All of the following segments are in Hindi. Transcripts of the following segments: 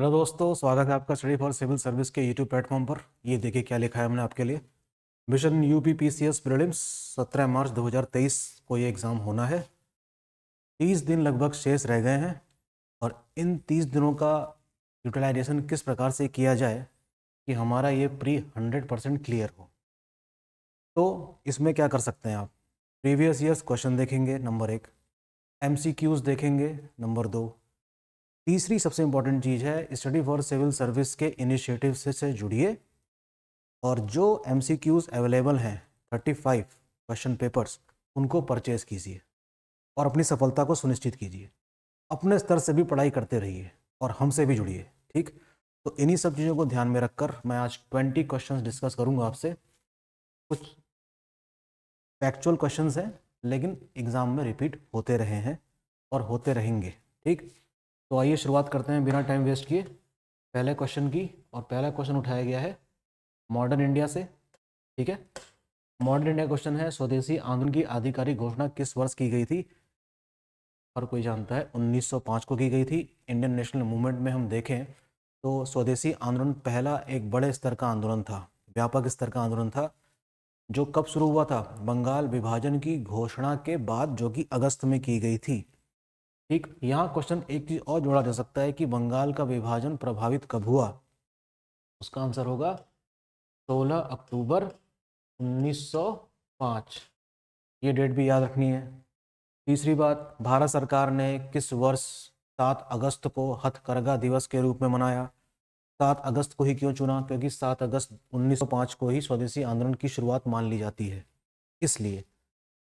हेलो दोस्तों स्वागत है आपका स्टडी फॉर सिविल सर्विस के यूट्यूब प्लेटफॉर्म पर ये देखिए क्या लिखा है हमने आपके लिए mission U P P C S prelims सत्रह मार्च 2023 को ये एग्ज़ाम होना है तीस दिन लगभग शेष रह गए हैं और इन तीस दिनों का यूटिलाइजेशन किस प्रकार से किया जाए कि हमारा ये प्री हंड्रेड परसेंट क्लियर हो तो इसमें क्या कर सकते हैं आप प्रीवियस ईयर्स क्वेश्चन देखेंगे नंबर एक एम सी क्यूज़ देखेंगे नंबर दो तीसरी सबसे इम्पॉर्टेंट चीज़ है स्टडी फॉर सिविल सर्विस के इनिशिएटिव से, से जुड़िए और जो एम अवेलेबल हैं थर्टी फाइव क्वेश्चन पेपर्स उनको परचेज कीजिए और अपनी सफलता को सुनिश्चित कीजिए अपने स्तर से भी पढ़ाई करते रहिए और हमसे भी जुड़िए ठीक तो इन्हीं सब चीज़ों को ध्यान में रखकर मैं आज ट्वेंटी क्वेश्चंस डिस्कस करूंगा आपसे कुछ फैक्चुअल क्वेश्चंस हैं लेकिन एग्ज़ाम में रिपीट होते रहे हैं और होते रहेंगे ठीक तो आइए शुरुआत करते हैं बिना टाइम वेस्ट किए पहले क्वेश्चन की और पहला क्वेश्चन उठाया गया है मॉडर्न इंडिया से ठीक है मॉडर्न इंडिया क्वेश्चन है स्वदेशी आंदोलन की आधिकारिक घोषणा किस वर्ष की गई थी हर कोई जानता है 1905 को की गई थी इंडियन नेशनल मूवमेंट में हम देखें तो स्वदेशी आंदोलन पहला एक बड़े स्तर का आंदोलन था व्यापक स्तर का आंदोलन था जो कब शुरू हुआ था बंगाल विभाजन की घोषणा के बाद जो कि अगस्त में की गई थी ठीक यहाँ क्वेश्चन एक चीज और जोड़ा जा सकता है कि बंगाल का विभाजन प्रभावित कब हुआ उसका आंसर होगा 16 अक्टूबर 1905 ये डेट भी याद रखनी है तीसरी बात भारत सरकार ने किस वर्ष सात अगस्त को हथकरघा दिवस के रूप में मनाया सात अगस्त को ही क्यों चुना क्योंकि सात अगस्त 1905 को ही स्वदेशी आंदोलन की शुरुआत मान ली जाती है इसलिए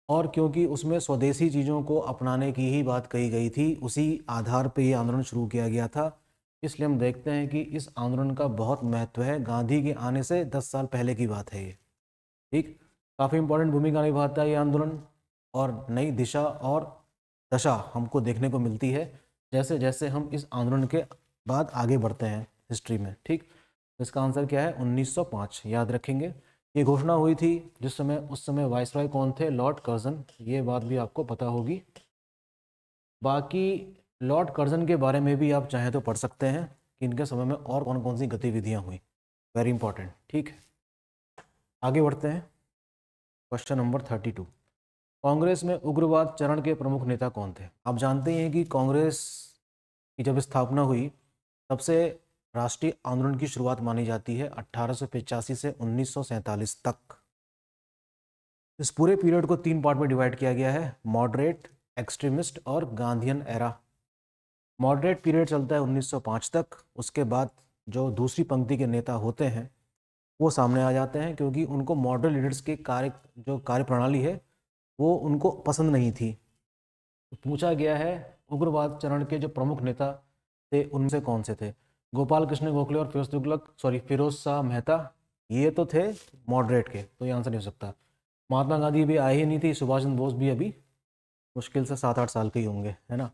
और क्योंकि उसमें स्वदेशी चीज़ों को अपनाने की ही बात कही गई थी उसी आधार पर ये आंदोलन शुरू किया गया था इसलिए हम देखते हैं कि इस आंदोलन का बहुत महत्व है गांधी के आने से दस साल पहले की बात है ये ठीक काफ़ी इंपॉर्टेंट भूमिका निभाता है ये आंदोलन और नई दिशा और दशा हमको देखने को मिलती है जैसे जैसे हम इस आंदोलन के बाद आगे बढ़ते हैं हिस्ट्री में ठीक तो इसका आंसर क्या है 1905 याद रखेंगे ये घोषणा हुई थी जिस समय उस समय वाइसराय कौन थे लॉर्ड कर्जन ये बात भी आपको पता होगी बाकी लॉर्ड कर्जन के बारे में भी आप चाहें तो पढ़ सकते हैं कि इनके समय में और कौन कौन सी गतिविधियां हुई वेरी इंपॉर्टेंट ठीक है आगे बढ़ते हैं question number thirty two Congress में उग्रवाद चरण के प्रमुख नेता कौन थे आप जानते हैं कि कांग्रेस की जब स्थापना हुई तब से राष्ट्रीय आंदोलन की शुरुआत मानी जाती है अट्ठारह से उन्नीस तक इस पूरे पीरियड को तीन पार्ट में डिवाइड किया गया है मॉडरेट एक्सट्रीमिस्ट और गांधीयन एरा मॉडरेट पीरियड चलता है 1905 तक उसके बाद जो दूसरी पंक्ति के नेता होते हैं वो सामने आ जाते हैं क्योंकि उनको मॉडरेट लीडर्स के कार्य जो कार्य प्रणाली है वो उनको पसंद नहीं थी तो पूछा गया है उग्रवाद चरण के जो प्रमुख नेता थे उनसे कौन से थे गोपाल कृष्ण गोखले और फिरोज तुगलक सॉरी फिरोज शाह मेहता ये तो थे मॉडरेट के तो ये आंसर नहीं हो सकता महात्मा गांधी भी आए ही नहीं थे सुभाष चंद्र बोस भी अभी मुश्किल से सात आठ साल के ही होंगे है ना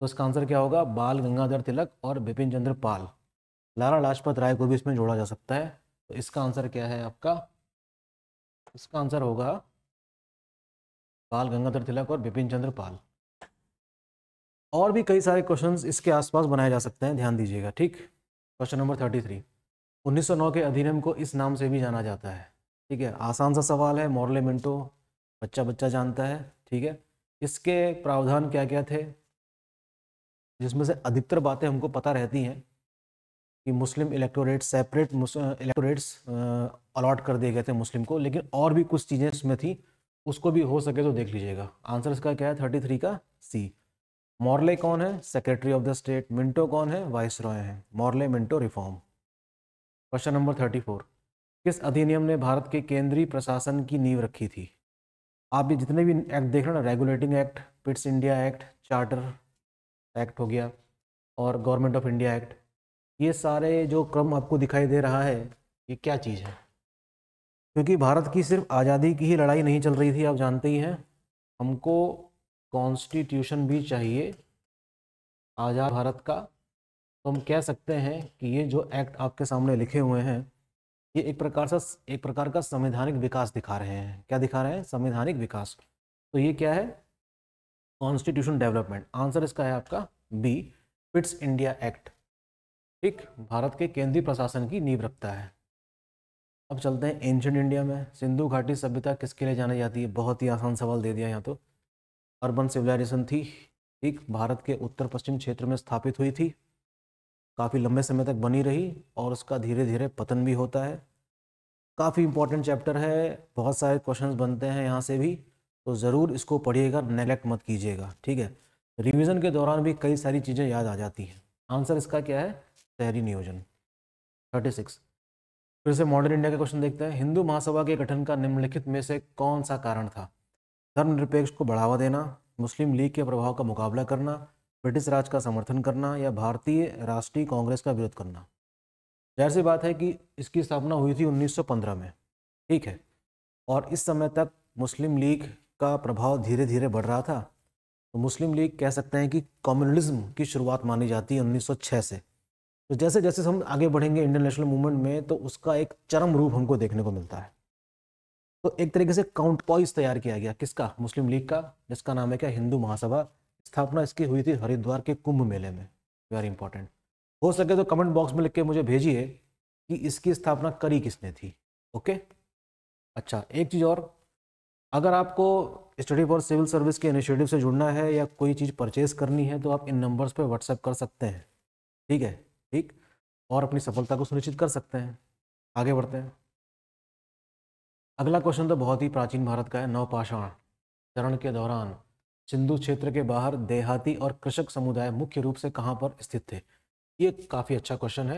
तो इसका आंसर क्या होगा बाल गंगाधर तिलक और बिपिन चंद्र पाल लाला लाजपत राय को भी इसमें जोड़ा जा सकता है तो इसका आंसर क्या है आपका इसका आंसर होगा बाल गंगाधर तिलक और बिपिन चंद्र पाल और भी कई सारे क्वेश्चंस इसके आसपास बनाए जा सकते हैं ध्यान दीजिएगा ठीक क्वेश्चन नंबर थर्टी थ्री उन्नीस सौ नौ के अधिनियम को इस नाम से भी जाना जाता है ठीक है आसान सा सवाल है मॉरले मिंटो बच्चा बच्चा जानता है ठीक है इसके प्रावधान क्या क्या थे जिसमें से अधिकतर बातें हमको पता रहती हैं कि Muslim electorate separate electorates allot कर दिए गए थे मुस्लिम को लेकिन और भी कुछ चीज़ें इसमें थी उसको भी हो सके तो देख लीजिएगा आंसर इसका क्या है थर्टी थ्री का सी मॉर्ले कौन है secretary of the state Minto कौन है वाइस रॉय है Morley Minto reform question number thirty four किस अधिनियम ने भारत के केंद्रीय प्रशासन की नींव रखी थी आप ये जितने भी एक्ट देख रहे हो ना regulating act Pitt's India act charter act हो गया और गवर्नमेंट ऑफ इंडिया एक्ट ये सारे जो क्रम आपको दिखाई दे रहा है ये क्या चीज़ है क्योंकि भारत की सिर्फ आज़ादी की ही लड़ाई नहीं चल रही थी आप जानते ही हैं हमको कॉन्स्टिट्यूशन भी चाहिए आज़ाद भारत का तो हम कह सकते हैं कि ये जो एक्ट आपके सामने लिखे हुए हैं ये एक प्रकार सा एक प्रकार का संवैधानिक विकास दिखा रहे हैं क्या दिखा रहे हैं संवैधानिक विकास तो ये क्या है कॉन्स्टिट्यूशन डेवलपमेंट आंसर इसका है आपका बी फिट्स इंडिया एक्ट ठीक भारत के केंद्रीय प्रशासन की नींव रखता है अब चलते हैं एंशंट इंडिया में सिंधु घाटी सभ्यता किसके लिए जानी जाती है बहुत ही आसान सवाल दे दिया यहाँ तो अर्बन सिविलाइजेशन थी एक भारत के उत्तर पश्चिम क्षेत्र में स्थापित हुई थी काफ़ी लंबे समय तक बनी रही और उसका धीरे धीरे पतन भी होता है काफ़ी इंपॉर्टेंट चैप्टर है बहुत सारे क्वेश्चन बनते हैं यहाँ से भी तो ज़रूर इसको पढ़िएगा नेलेक्ट मत कीजिएगा ठीक है रिवीजन के दौरान भी कई सारी चीज़ें याद आ जाती हैं आंसर इसका क्या है शहरी नियोजन थर्टी सिक्स फिर से मॉडर्न इंडिया का क्वेश्चन देखते हैं हिंदू महासभा के गठन का निम्नलिखित में से कौन सा कारण था धर्मनिरपेक्ष को बढ़ावा देना मुस्लिम लीग के प्रभाव का मुकाबला करना ब्रिटिश राज का समर्थन करना या भारतीय राष्ट्रीय कांग्रेस का विरोध करना जाहिर सी बात है कि इसकी स्थापना हुई थी 1915 में ठीक है और इस समय तक मुस्लिम लीग का प्रभाव धीरे धीरे बढ़ रहा था तो मुस्लिम लीग कह सकते हैं कि कम्युनलिज्म की शुरुआत मानी जाती है 1906 से तो जैसे जैसे हम आगे बढ़ेंगे इंडियन नेशनल मूवमेंट में तो उसका एक चरम रूप हमको देखने को मिलता है तो एक तरीके से काउंट पॉइस तैयार किया गया किसका मुस्लिम लीग का जिसका नाम है क्या हिंदू महासभा स्थापना इसकी हुई थी हरिद्वार के कुंभ मेले में वेरी इंपॉर्टेंट हो सके तो कमेंट बॉक्स में लिख के मुझे भेजिए कि इसकी स्थापना करी किसने थी ओके अच्छा एक चीज़ और अगर आपको स्टडी फॉर सिविल सर्विस के इनिशिएटिव से जुड़ना है या कोई चीज़ परचेज करनी है तो आप इन नंबर्स पर व्हाट्सएप कर सकते हैं ठीक है ठीक और अपनी सफलता को सुनिश्चित कर सकते हैं आगे बढ़ते हैं अगला क्वेश्चन तो बहुत ही प्राचीन भारत का है नवपाषाण चरण के दौरान सिंधु क्षेत्र के बाहर देहाती और कृषक समुदाय मुख्य रूप से कहाँ पर स्थित थे ये काफ़ी अच्छा क्वेश्चन है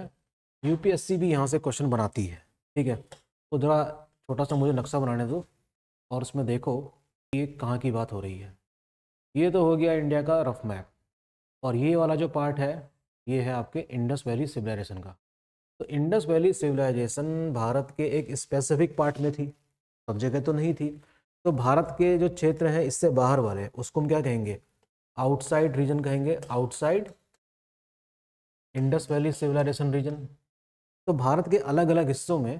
यूपीएससी भी यहाँ से क्वेश्चन बनाती है ठीक है तो ज़रा छोटा सा मुझे नक्शा बनाने दो और उसमें देखो ये कहाँ की बात हो रही है ये तो हो गया इंडिया का रफ मैप और ये वाला जो पार्ट है ये है आपके इंडस वैली सिविलाइजेशन का तो इंडस वैली सिविलाइजेशन भारत के एक स्पेसिफिक पार्ट में थी सब जगह तो नहीं थी तो भारत के जो क्षेत्र हैं इससे बाहर वाले उसको हम क्या कहेंगे आउटसाइड रीजन कहेंगे outside Indus valley civilisation region तो भारत के अलग अलग हिस्सों में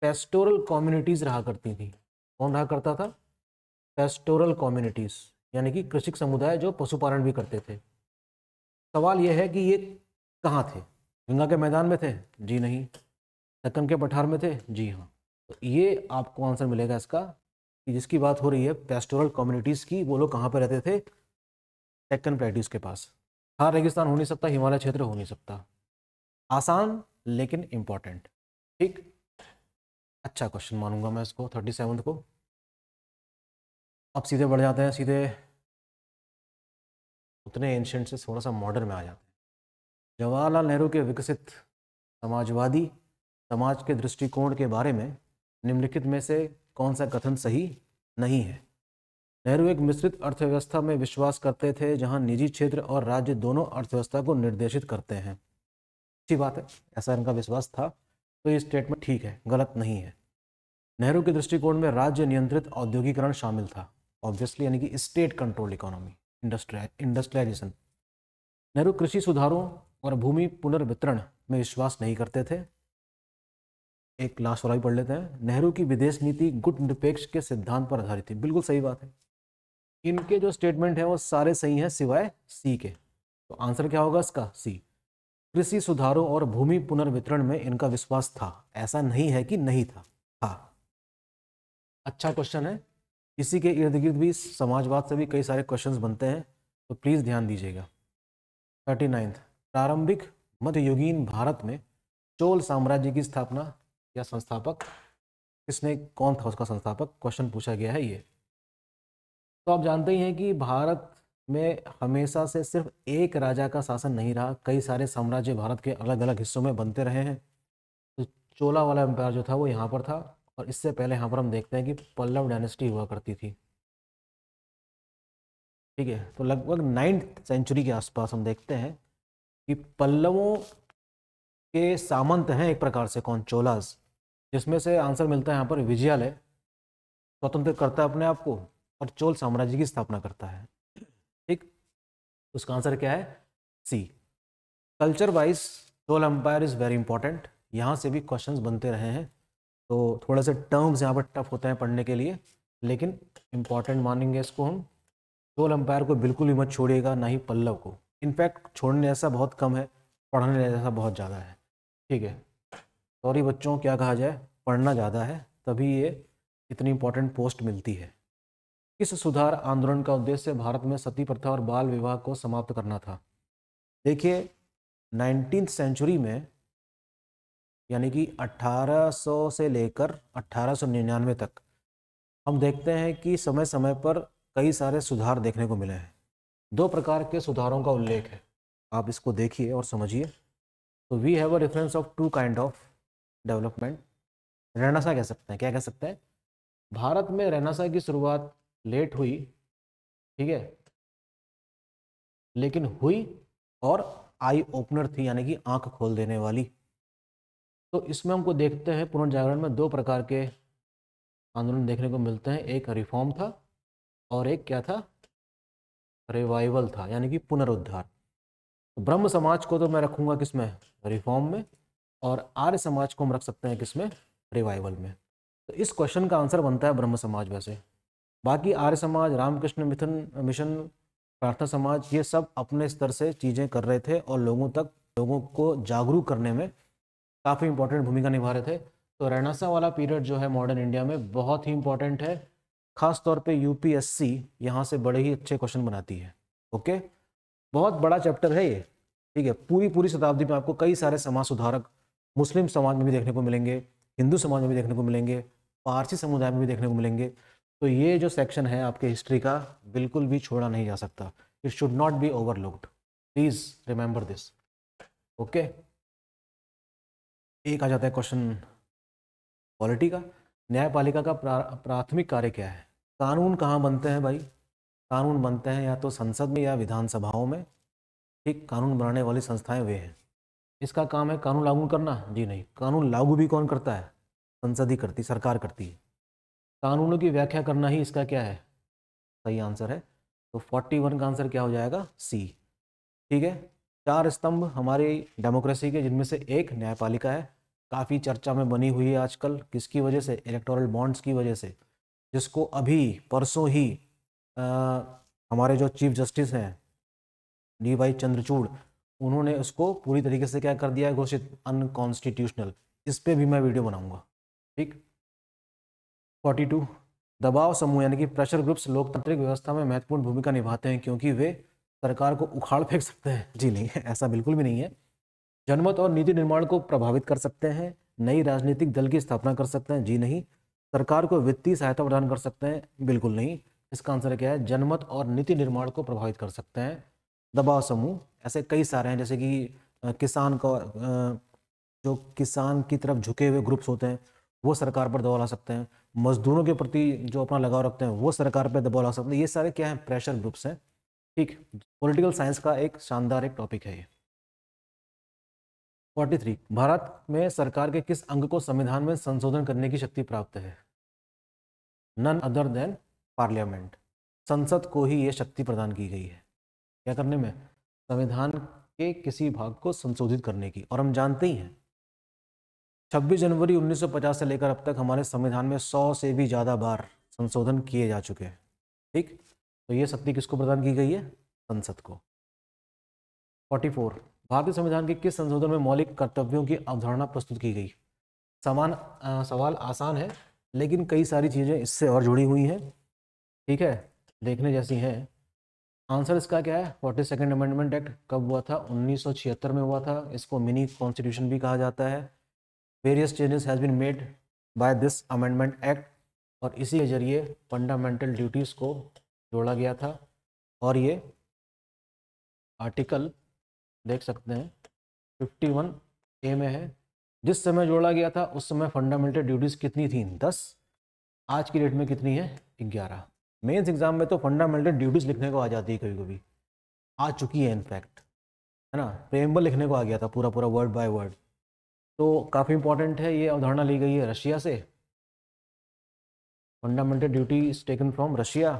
पेस्टोरल कम्युनिटीज़ रहा करती थी कौन रहा करता था पेस्टोरल कम्युनिटीज़ यानी कि कृषिक समुदाय जो पशुपालन भी करते थे सवाल यह है कि ये कहाँ थे गंगा के मैदान में थे जी नहीं दक्कन के पठार में थे जी हाँ तो ये आपको आंसर मिलेगा इसका कि जिसकी बात हो रही है पेस्टोरल कम्युनिटीज़ की वो लोग कहाँ पर रहते थे टेक्कन प्लेट्यूज के पास हाँ रेगिस्तान हो नहीं सकता हिमालय क्षेत्र हो नहीं सकता आसान लेकिन इम्पॉर्टेंट ठीक अच्छा क्वेश्चन मानूंगा मैं इसको थर्टी सेवन को अब सीधे बढ़ जाते हैं सीधे उतने एंशंट से थोड़ा सा मॉडर्न में आ जाते हैं जवाहरलाल नेहरू के विकसित समाजवादी समाज के दृष्टिकोण के बारे में निम्नलिखित में से कौन सा कथन सही नहीं है नेहरू एक मिश्रित अर्थव्यवस्था में विश्वास करते थे जहां निजी क्षेत्र और राज्य दोनों अर्थव्यवस्था को निर्देशित करते हैं अच्छी बात है ऐसा इनका विश्वास था तो ये स्टेटमेंट ठीक है गलत नहीं है नेहरू के दृष्टिकोण में राज्य नियंत्रित औद्योगिकरण शामिल था ऑब्वियसली यानी कि state control economy industria industrialisation Nehru कृषि सुधारों और भूमि पुनर्वितरण में विश्वास नहीं करते थे एक लास्ट वाला भी पढ़ लेते हैं नेहरू की विदेश नीति गुट निरपेक्ष के सिद्धांत पर आधारित थी बिल्कुल सही बात है इनके जो स्टेटमेंट है वो सारे सही हैं सिवाय सी के तो आंसर क्या होगा इसका सी कृषि सुधारों और भूमि पुनर्वितरण में इनका विश्वास था ऐसा नहीं है कि नहीं था हाँ अच्छा क्वेश्चन है इसी के इर्द गिर्द भी समाजवाद से भी कई सारे क्वेश्चंस बनते हैं तो प्लीज़ ध्यान दीजिएगा थर्टी नाइन्थ प्रारंभिक मध्ययुगीन भारत में चोल साम्राज्य की स्थापना या संस्थापक किसने कौन था उसका संस्थापक क्वेश्चन पूछा गया है ये तो आप जानते ही हैं कि भारत में हमेशा से सिर्फ एक राजा का शासन नहीं रहा कई सारे साम्राज्य भारत के अलग अलग हिस्सों में बनते रहे हैं तो चोला वाला एम्पायर जो था वो यहाँ पर था और इससे पहले यहाँ पर हम देखते हैं कि पल्लव डायनेस्टी हुआ करती थी ठीक है तो लगभग नाइन्थ सेंचुरी के आसपास हम देखते हैं कि पल्लवों के सामंत हैं एक प्रकार से कौन चोलास जिसमें से आंसर मिलता है यहाँ पर विजयालय स्वतंत्र करता है अपने आप को और चोल साम्राज्य की स्थापना करता है ठीक उसका आंसर क्या है C culture wise Chola empire is very important यहाँ से भी क्वेश्चंस बनते रहे हैं तो थोड़ा सा टर्म्स यहाँ पर टफ होते हैं पढ़ने के लिए लेकिन इम्पॉर्टेंट मानेंगे इसको हम चोल एम्पायर को बिल्कुल भी मत छोड़िएगा ना ही पल्लव को इनफैक्ट छोड़ने जैसा बहुत कम है पढ़ने जैसा बहुत ज़्यादा है ठीक है सॉरी बच्चों क्या कहा जाए पढ़ना ज़्यादा है तभी ये इतनी इंपॉर्टेंट पोस्ट मिलती है इस सुधार आंदोलन का उद्देश्य भारत में सती प्रथा और बाल विवाह को समाप्त करना था देखिए नाइनटीन सेंचुरी में यानी कि 1800 से लेकर 1899 तक हम देखते हैं कि समय समय पर कई सारे सुधार देखने को मिले हैं दो प्रकार के सुधारों का उल्लेख है आप इसको देखिए और समझिए तो we have a reference of two kind of development रहनासा कह सकते हैं क्या कह सकते हैं भारत में रहनासा की शुरुआत लेट हुई ठीक है लेकिन हुई और आई ओपनर थी यानी कि आंख खोल देने वाली तो इसमें हमको देखते हैं पुनर्जागरण में दो प्रकार के आंदोलन देखने को मिलते हैं एक रिफॉर्म था और एक क्या था रिवाइवल था यानी कि पुनरुद्धार तो ब्रह्म समाज को तो मैं रखूंगा किसमें रिफॉर्म में और आर्य समाज को हम रख सकते हैं किसमें रिवाइवल में तो इस क्वेश्चन का आंसर बनता है ब्रह्म समाज वैसे बाकी आर्य समाज रामकृष्ण मिथन मिशन प्रार्थना समाज ये सब अपने स्तर से चीज़ें कर रहे थे और लोगों तक लोगों को जागरूक करने में काफ़ी इंपॉर्टेंट भूमिका निभा रहे थे तो रैनासा वाला पीरियड जो है मॉडर्न इंडिया में बहुत ही इंपॉर्टेंट है खास तौर पे यूपीएससी यहाँ से बड़े ही अच्छे क्वेश्चन बनाती है ओके बहुत बड़ा चैप्टर है ये ठीक है पूरी पूरी शताब्दी में आपको कई सारे समाज सुधारक मुस्लिम समाज में भी देखने को मिलेंगे हिंदू समाज में भी देखने को मिलेंगे पारसी समुदाय में भी देखने को मिलेंगे तो ये जो सेक्शन है आपके हिस्ट्री का बिल्कुल भी छोड़ा नहीं जा सकता it should not be overlooked please remember this okay एक आ जाता है क्वेश्चन पॉलिटी का न्यायपालिका का प्रा, प्राथमिक कार्य क्या है कानून कहाँ बनते हैं भाई कानून बनते हैं या तो संसद में या विधानसभाओं में ठीक कानून बनाने वाली संस्थाएं वे हैं इसका काम है कानून लागू करना जी नहीं कानून लागू भी कौन करता है संसद ही करती सरकार करती है कानूनों की व्याख्या करना ही इसका क्या है सही आंसर है तो फोर्टी वन का आंसर क्या हो जाएगा सी ठीक है चार स्तंभ हमारी डेमोक्रेसी के जिनमें से एक न्यायपालिका है काफ़ी चर्चा में बनी हुई है आजकल किसकी वजह से इलेक्टोरल बॉन्ड्स की वजह से जिसको अभी परसों ही आ, हमारे जो चीफ जस्टिस हैं डी वाई चंद्रचूड़ उन्होंने उसको पूरी तरीके से क्या कर दिया है घोषित अनकॉन्स्टिट्यूशनल इस पर भी मैं वीडियो बनाऊंगा ठीक फोर्टी टू दबाव समूह यानी कि प्रेशर ग्रुप्स लोकतांत्रिक व्यवस्था में महत्वपूर्ण भूमिका निभाते हैं क्योंकि वे सरकार को उखाड़ फेंक सकते हैं जी नहीं ऐसा बिल्कुल भी नहीं है जनमत और नीति निर्माण को प्रभावित कर सकते हैं नई राजनीतिक दल की स्थापना कर सकते हैं जी नहीं सरकार को वित्तीय सहायता प्रदान कर सकते हैं बिल्कुल नहीं इसका आंसर क्या है जनमत और नीति निर्माण को प्रभावित कर सकते हैं दबाव समूह ऐसे कई सारे हैं जैसे कि किसान का जो किसान की तरफ झुके हुए ग्रुप्स होते हैं वो सरकार पर दबाव ला सकते हैं मजदूरों के प्रति जो अपना लगाव रखते हैं वो सरकार पर दबाव ला सकते हैं ये सारे क्या हैं प्रेशर ग्रुप्स हैं ठीक पॉलिटिकल साइंस का एक शानदार एक टॉपिक है ये फोर्टी थ्री भारत में सरकार के किस अंग को संविधान में संशोधन करने की शक्ति प्राप्त है नन अदर देन पार्लियामेंट संसद को ही ये शक्ति प्रदान की गई है क्या करने में संविधान के किसी भाग को संशोधित करने की और हम जानते ही हैं 26 जनवरी 1950 से लेकर अब तक हमारे संविधान में 100 से भी ज़्यादा बार संशोधन किए जा चुके हैं ठीक तो ये शक्ति किसको प्रदान की गई है संसद को 44 भारतीय संविधान के किस संशोधन में मौलिक कर्तव्यों की अवधारणा प्रस्तुत की गई समान आ, सवाल आसान है लेकिन कई सारी चीज़ें इससे और जुड़ी हुई हैं ठीक है देखने जैसी हैं आंसर इसका क्या है फोर्टी सेकेंड अमेंडमेंट एक्ट कब हुआ था उन्नीस में हुआ था इसको मिनी कॉन्स्टिट्यूशन भी कहा जाता है various changes has been made by this amendment act और इसी के जरिए फंडामेंटल ड्यूटीज़ को जोड़ा गया था और ये आर्टिकल देख सकते हैं 51 ए में है जिस समय जोड़ा गया था उस समय फंडामेंटल ड्यूटीज़ कितनी थी दस आज की डेट में कितनी है ग्यारह मेंस एग्ज़ाम में तो फंडामेंटल ड्यूटीज़ लिखने को आ जाती है कभी कभी आ चुकी है इनफैक्ट है ना प्रेम्बल लिखने को आ गया था पूरा पूरा वर्ड बाय वर्ड तो काफ़ी इंपॉर्टेंट है ये अवधारणा ली गई है रशिया से fundamental duty is taken from Russia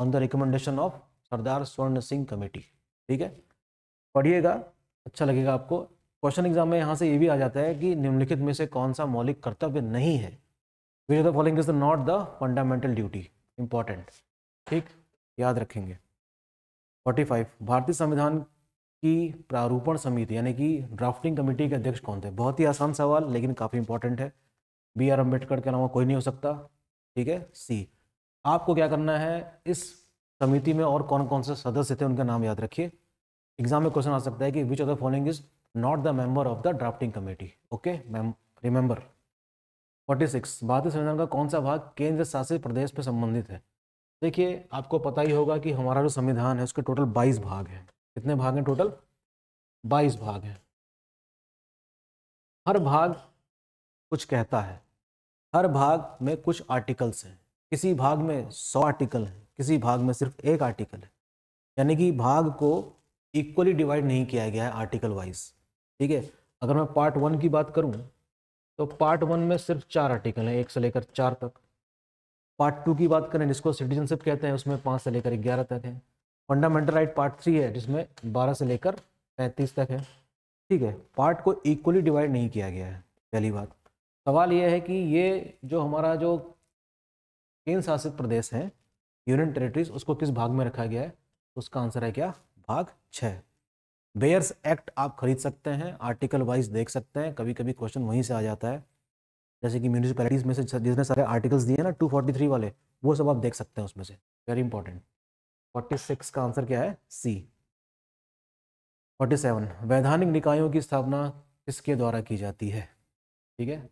on the recommendation of Sardar Swaran Singh committee ठीक है पढ़िएगा अच्छा लगेगा आपको क्वेश्चन एग्जाम में यहाँ से ये भी आ जाता है कि निम्नलिखित में से कौन सा मौलिक कर्तव्य नहीं है which of the following is not the fundamental duty important ठीक याद रखेंगे फोर्टी फाइव भारतीय संविधान की प्रारूपण समिति यानी कि ड्राफ्टिंग कमेटी के अध्यक्ष कौन थे बहुत ही आसान सवाल लेकिन काफ़ी इंपॉर्टेंट है बी आर अम्बेडकर के अलावा कोई नहीं हो सकता ठीक है सी आपको क्या करना है इस समिति में और कौन कौन से सदस्य थे उनका नाम याद रखिए एग्जाम में क्वेश्चन आ सकता है कि which of the following is not the member of the drafting committee okay ma'am remember forty six भारतीय संविधान का कौन सा भाग केंद्र शासित प्रदेश पर संबंधित है देखिए आपको पता ही होगा कि हमारा जो संविधान है उसके टोटल बाईस भाग हैं कितने भाग हैं टोटल बाईस भाग हैं हर भाग कुछ कहता है हर भाग में कुछ आर्टिकल्स हैं किसी भाग में सौ आर्टिकल हैं किसी भाग में सिर्फ एक आर्टिकल है यानी कि भाग को इक्वली डिवाइड नहीं किया गया है आर्टिकल वाइज ठीक है अगर मैं पार्ट वन की बात करूं तो पार्ट वन में सिर्फ चार आर्टिकल हैं एक से लेकर चार तक पार्ट टू की बात करें जिसको सिटीजनशिप कहते हैं उसमें पाँच से लेकर ग्यारह तक है फंडामेंटल राइट पार्ट थ्री है जिसमें बारह से लेकर पैंतीस तक है ठीक है पार्ट को इक्वली डिवाइड नहीं किया गया है पहली बात सवाल यह है कि ये जो हमारा जो केंद्र शासित प्रदेश है यूनियन टेरिटरीज उसको किस भाग में रखा गया है उसका आंसर है क्या भाग छः बेयर्स एक्ट आप खरीद सकते हैं आर्टिकल वाइज देख सकते हैं कभी कभी क्वेश्चन वहीं से आ जाता है जैसे कि म्यूनिसपैलिटीज़ में से जितने सारे आर्टिकल्स दिए ना 243 वाले वो सब आप देख सकते हैं उसमें से वेरी इंपॉर्टेंट 46 का आंसर क्या है सी 47 वैधानिक निकायों की स्थापना किसके द्वारा की जाती है ठीक है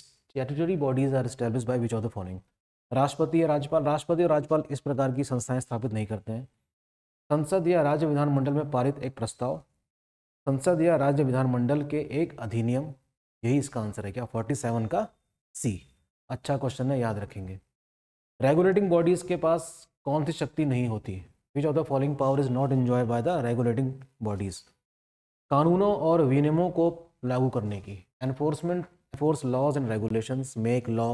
statutory bodies are establish by which of the following राष्ट्रपति या राज्यपाल राष्ट्रपति और राज्यपाल इस प्रकार की संस्थाएं स्थापित नहीं करते हैं संसद या राज्य विधानमंडल में पारित एक प्रस्ताव संसद या राज्य विधानमंडल के एक अधिनियम यही इसका आंसर है क्या फोर्टी सेवन का सी अच्छा क्वेश्चन है याद रखेंगे रेगुलेटिंग बॉडीज के पास कौन सी शक्ति नहीं होती which of the following power is not enjoy by the regulating bodies कानूनों और विनियमों को लागू करने की enforcement enforce laws and regulation make law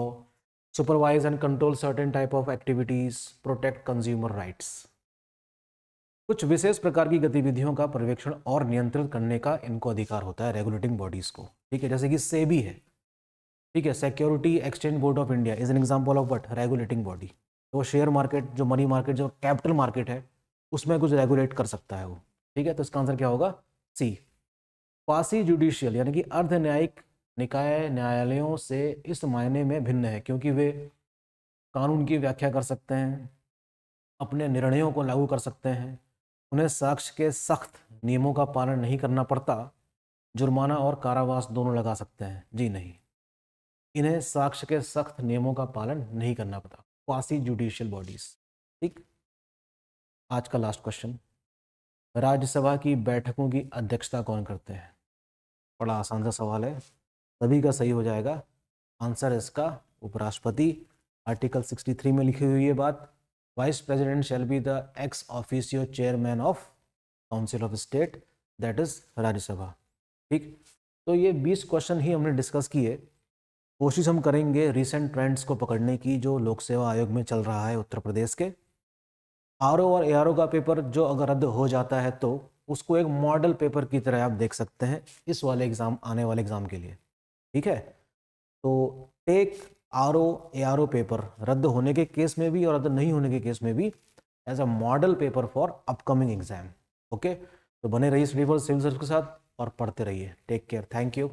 supervise and control certain type of activities protect consumer rights कुछ विशेष प्रकार की गतिविधियों का पर्यवेक्षण और नियंत्रित करने का इनको अधिकार होता है रेगुलेटिंग बॉडीज को ठीक है जैसे कि सेबी है ठीक है security exchange board of India is an example of what regulating body तो शेयर मार्केट जो मनी मार्केट जो कैपिटल मार्केट है उसमें कुछ रेगुलेट कर सकता है वो ठीक है तो इसका आंसर क्या होगा सी पासी जुडिशियल यानी कि अर्ध न्यायिक निकाय न्यायालयों से इस मायने में भिन्न है क्योंकि वे कानून की व्याख्या कर सकते हैं अपने निर्णयों को लागू कर सकते हैं उन्हें साक्ष्य के सख्त नियमों का पालन नहीं करना पड़ता जुर्माना और कारावास दोनों लगा सकते हैं जी नहीं इन्हें साक्ष्य के सख्त नियमों का पालन नहीं करना पड़ता क्वासी जुडिशियल बॉडीज ठीक आज का लास्ट क्वेश्चन राज्यसभा की बैठकों की अध्यक्षता कौन करते हैं बड़ा आसान सा सवाल है सभी का सही हो जाएगा आंसर इसका उपराष्ट्रपति आर्टिकल 63 में लिखी हुई ये बात vice president shall be the ex officio chairman of council of state that is Rajya Sabha ठीक तो ये 20 क्वेश्चन ही हमने डिस्कस किए कोशिश हम करेंगे रिसेंट ट्रेंड्स को पकड़ने की जो लोक सेवा आयोग में चल रहा है उत्तर प्रदेश के आर और ए का पेपर जो अगर रद्द हो जाता है तो उसको एक मॉडल पेपर की तरह आप देख सकते हैं इस वाले एग्ज़ाम आने वाले एग्ज़ाम के लिए ठीक है तो take R O A R O paper रद्द होने के केस में भी और रद्द नहीं होने के केस में भी as a model paper for upcoming exam okay तो बने रहिए सिविल सर्विस के साथ और पढ़ते रहिए टेक केयर थैंक यू